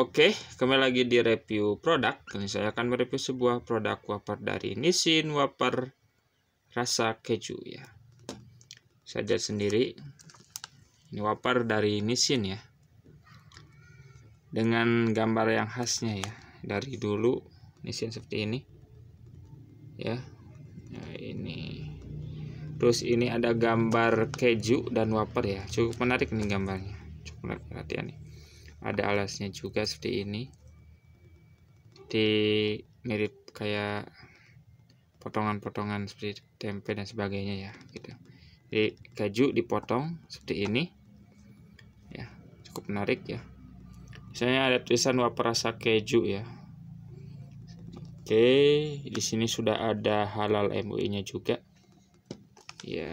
Oke, kembali lagi di review produk. Kali saya akan mereview sebuah produk wafer dari Nissin wafer rasa keju ya. Saya sendiri. Ini wafer dari Nissin ya. Dengan gambar yang khasnya ya. Dari dulu Nissin seperti ini. Ya. Nah, ini. Terus ini ada gambar keju dan wafer ya. Cukup menarik nih gambarnya. Cukup menarik perhatian nih ada alasnya juga seperti ini di mirip kayak potongan-potongan seperti tempe dan sebagainya ya gitu jadi keju dipotong seperti ini ya cukup menarik ya misalnya ada tulisan waperasa keju ya oke di sini sudah ada halal MUI nya juga ya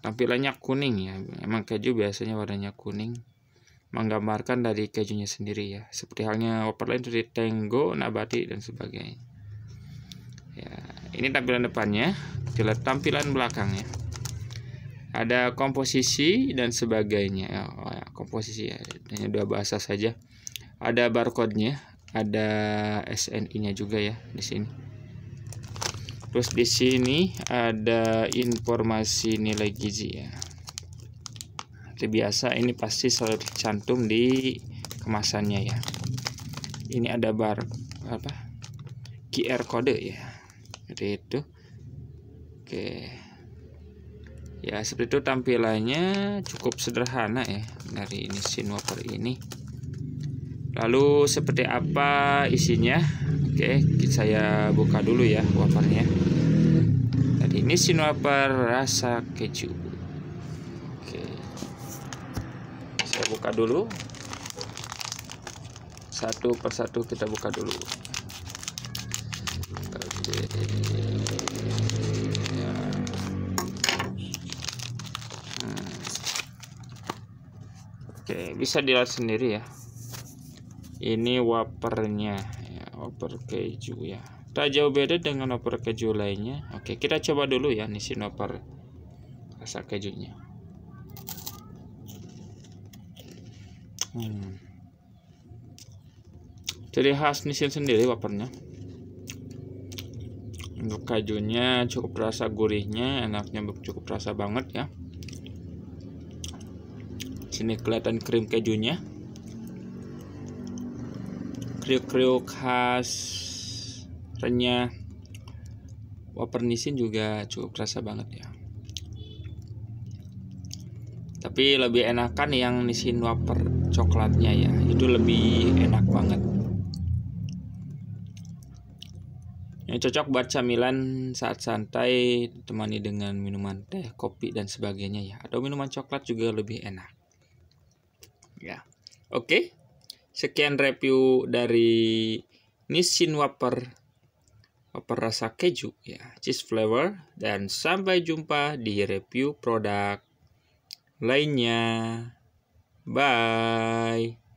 tampilannya kuning ya emang keju biasanya warnanya kuning menggambarkan dari kejunya sendiri ya seperti halnya lain seperti Tango, Nabati dan sebagainya ya ini tampilan depannya kita tampilan belakangnya ada komposisi dan sebagainya oh, ya, komposisi ya hanya dua bahasa saja ada barcode-nya ada SNI-nya juga ya di sini terus di sini ada informasi nilai gizi ya seperti biasa ini pasti selalu tercantum di kemasannya ya ini ada bar apa QR kode ya seperti itu oke ya seperti itu tampilannya cukup sederhana ya dari ini wafer ini lalu seperti apa isinya oke saya buka dulu ya wafernya tadi ini sinuaper rasa keju Saya buka dulu satu persatu kita buka dulu oke bisa dilihat sendiri ya ini wapernya ya, wafer keju ya tak jauh beda dengan wafer keju lainnya oke kita coba dulu ya nih wafer rasa kejunya hmm. jadi khas nisin sendiri wapernya untuk kajunya cukup rasa gurihnya enaknya cukup rasa banget ya sini kelihatan krim kejunya kriuk-kriuk khas renyah wapernisin juga cukup rasa banget ya tapi lebih enakan yang nisin wafer coklatnya ya itu lebih enak banget ini cocok buat camilan saat santai ditemani dengan minuman teh kopi dan sebagainya ya atau minuman coklat juga lebih enak ya oke sekian review dari nisin wafer wafer rasa keju ya cheese flavor dan sampai jumpa di review produk lainnya. Bye.